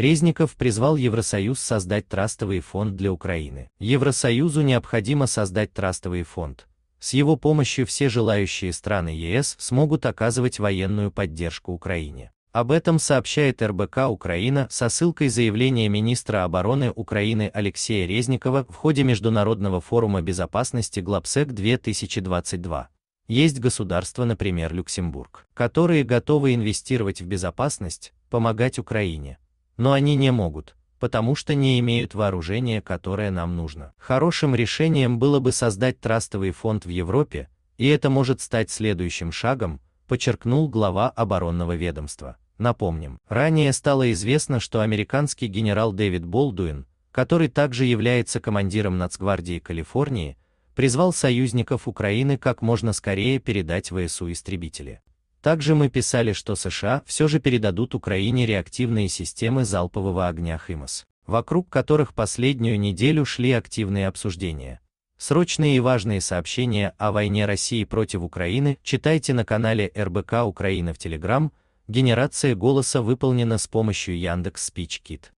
Резников призвал Евросоюз создать трастовый фонд для Украины. Евросоюзу необходимо создать трастовый фонд. С его помощью все желающие страны ЕС смогут оказывать военную поддержку Украине. Об этом сообщает РБК Украина со ссылкой заявления министра обороны Украины Алексея Резникова в ходе Международного форума безопасности Глобсек 2022. Есть государства, например, Люксембург, которые готовы инвестировать в безопасность, помогать Украине но они не могут, потому что не имеют вооружения, которое нам нужно. Хорошим решением было бы создать трастовый фонд в Европе, и это может стать следующим шагом, подчеркнул глава оборонного ведомства. Напомним, ранее стало известно, что американский генерал Дэвид Болдуин, который также является командиром Нацгвардии Калифорнии, призвал союзников Украины как можно скорее передать ВСУ истребители. Также мы писали, что США все же передадут Украине реактивные системы залпового огня «Химас», вокруг которых последнюю неделю шли активные обсуждения. Срочные и важные сообщения о войне России против Украины читайте на канале РБК Украина в Телеграм. Генерация голоса выполнена с помощью Яндекс Спичкит.